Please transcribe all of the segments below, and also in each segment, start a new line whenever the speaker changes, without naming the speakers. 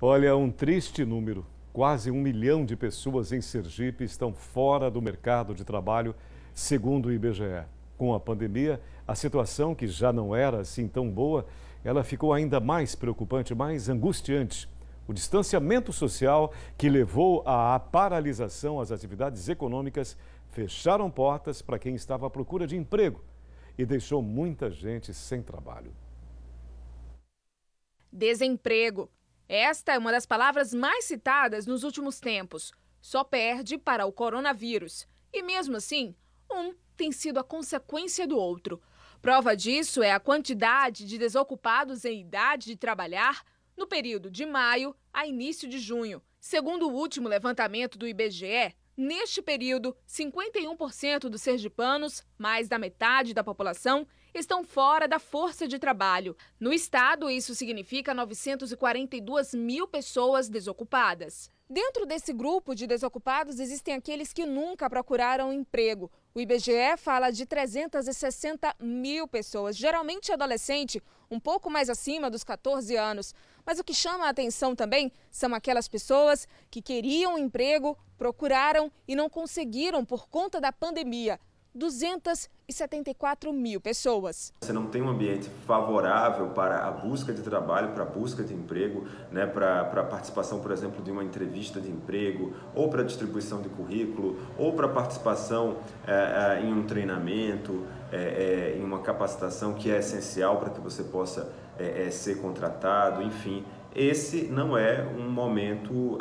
Olha, um triste número. Quase um milhão de pessoas em Sergipe estão fora do mercado de trabalho, segundo o IBGE. Com a pandemia, a situação, que já não era assim tão boa, ela ficou ainda mais preocupante, mais angustiante. O distanciamento social que levou à paralisação às atividades econômicas fecharam portas para quem estava à procura de emprego e deixou muita gente sem trabalho.
Desemprego, esta é uma das palavras mais citadas nos últimos tempos. Só perde para o coronavírus. E mesmo assim, um tem sido a consequência do outro. Prova disso é a quantidade de desocupados em idade de trabalhar no período de maio a início de junho, segundo o último levantamento do IBGE. Neste período, 51% dos sergipanos, mais da metade da população, estão fora da força de trabalho. No estado, isso significa 942 mil pessoas desocupadas. Dentro desse grupo de desocupados existem aqueles que nunca procuraram emprego. O IBGE fala de 360 mil pessoas, geralmente adolescente, um pouco mais acima dos 14 anos. Mas o que chama a atenção também são aquelas pessoas que queriam emprego, procuraram e não conseguiram por conta da pandemia. 274 mil pessoas.
Você não tem um ambiente favorável para a busca de trabalho, para a busca de emprego, né, para a participação, por exemplo, de uma entrevista de emprego, ou para a distribuição de currículo, ou para a participação é, é, em um treinamento, é, é em uma capacitação que é essencial para que você possa é, é, ser contratado, enfim. Esse não é um momento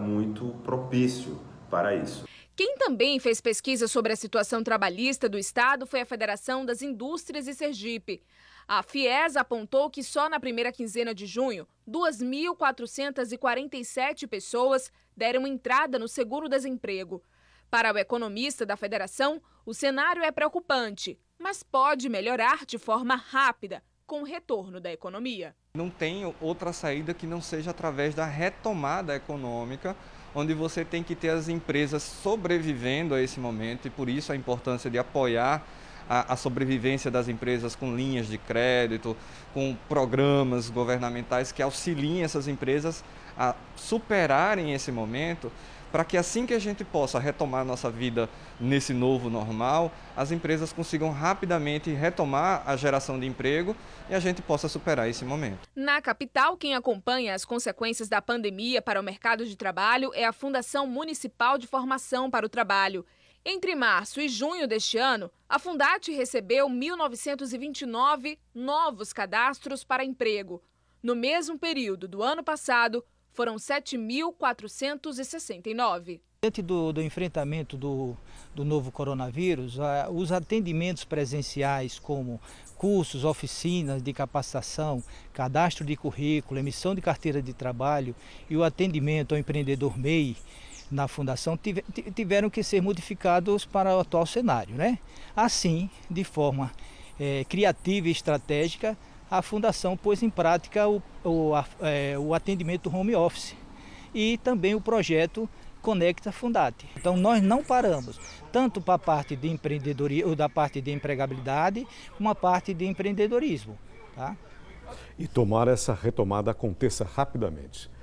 muito propício para isso.
Quem também fez pesquisa sobre a situação trabalhista do Estado foi a Federação das Indústrias de Sergipe. A FIES apontou que só na primeira quinzena de junho, 2.447 pessoas deram entrada no seguro-desemprego. Para o economista da federação, o cenário é preocupante, mas pode melhorar de forma rápida com o retorno da economia
não tem outra saída que não seja através da retomada econômica, onde você tem que ter as empresas sobrevivendo a esse momento e por isso a importância de apoiar a, a, sobrevivência das empresas com linhas de crédito, com programas governamentais que auxiliem essas empresas a superarem esse momento, para que assim que a gente possa retomar nossa vida nesse novo normal, as empresas consigam rapidamente retomar a geração de emprego e a gente possa superar esse momento.
Na capital, quem acompanha as consequências da pandemia para o mercado de trabalho é a Fundação Municipal de Formação para o Trabalho. Entre março e junho deste ano, a Fundate recebeu 1.929 novos cadastros para emprego. No mesmo período do ano passado, foram 7.469.
Diante do, do, enfrentamento do, do novo coronavírus, os atendimentos presenciais, como cursos, oficinas de capacitação, cadastro de currículo, emissão de carteira de trabalho e o atendimento ao empreendedor MEI na fundação, tiveram que ser modificados para o atual cenário. Né? Assim, de forma é, criativa e estratégica, a Fundação pôs em prática o, o, a, é, o atendimento home office e também o projeto Conecta Fundate. Então nós não paramos, tanto para a parte de empreendedoria ou da parte de empregabilidade, como a parte de empreendedorismo. Tá?
E tomar essa retomada aconteça rapidamente.